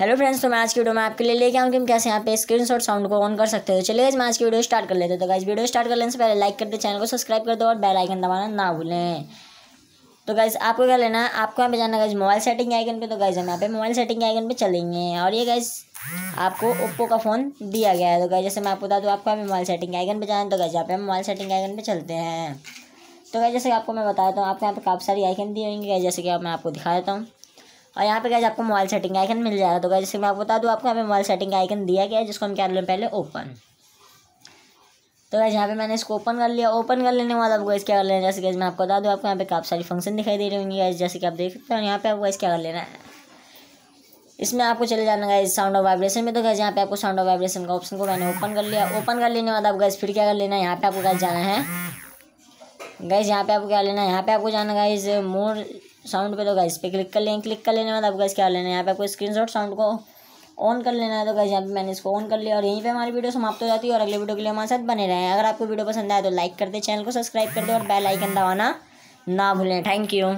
Hello friends तो मैं आज की वीडियो में आपके लिए लेके आऊँ कि हम कैसे यहाँ पे स्क्रीन शॉट साउंड को ऑन कर सकते हो चलिए मैं आज की वीडियो स्टार्ट कर लेते हैं तो गाइज वीडियो स्टार्ट कर लेने से पहले लाइक कर दो चैनल को सब्सक्राइब कर दो और बेल आइकन दबाना ना भूलें तो गाइज आपको क्या लेना है आपको यहाँ पे जाना गाइज मोबाइल सेटिंग आइकन पे तो गाइज हम यहाँ पे मोबाइल सेटिंग आइकन पे चलेंगे और ये गाइज आपको ओप्पो का फ़ोन दिया गया है तो गाइज जैसे मैं आपको बता दूँ आपको हमें मोबाइल सेटिंग आइकन पे जाना है तो गाइज यहाँ पे मोबाइल सेटिंग आइकन पे चलते हैं तो गाइज जैसे आपको मैं बताया हूँ आपको यहाँ पे काफ़ी सारी आइकन दी होंगी गाइज जैसे कि मैं आपको दिखा देता हूँ और यहाँ पे गाइज आपको मोबाइल सेटिंग आइकन मिल जाएगा तो गाइज जैसे मैं आपको बता दूँ आपको यहाँ पे मोबाइल सेटिंग आइकन दिया गया है जिसको हम क्या लें पहले ओपन हम्म। तो गाइज यहाँ पे मैंने इसको ओपन कर लिया ओपन कर लेने वाला आपको आपको क्या कर लेना जैसे गाइज मैं आपको बता दूँ आपको यहाँ पे काफ़ी सारी फंक्शन दिखाई दे रही होंगी गाइज जैसे कि आप देख सकते हो यहाँ पे आपको गाइज क्या कर लेना है इसमें आपको चले जाना गाइज साउंड और वाइब्रेशन में तो गैस यहाँ पे आपको साउंड और वाइब्रेशन का ऑप्शन को मैंने ओपन कर लिया ओपन कर लेने के बाद आप गैस फिर क्या कर लेना है यहाँ पे आपको गैस जाना है गैस यहाँ पे आपको क्या लेना है यहाँ पे आपको जाना गाइज मोर साउंड पे तो गाइस पे क्लिक कर लें क्लिक कर लेने बाद आपको क्या लेना है यहाँ पे आपको स्क्रीनशॉट साउंड को ऑन कर लेना है तो गाइस यहाँ पे मैंने इसको ऑन कर लिया और यहीं पे हमारी वीडियो समाप्त हो जाती है और अगले वीडियो के लिए हमारे साथ बने रहें अगर आपको वीडियो पसंद आए तो लाइक कर दे चैनल को सब्सक्राइब कर दे और बेल आइकन दबाना ना भूलें थैंक यू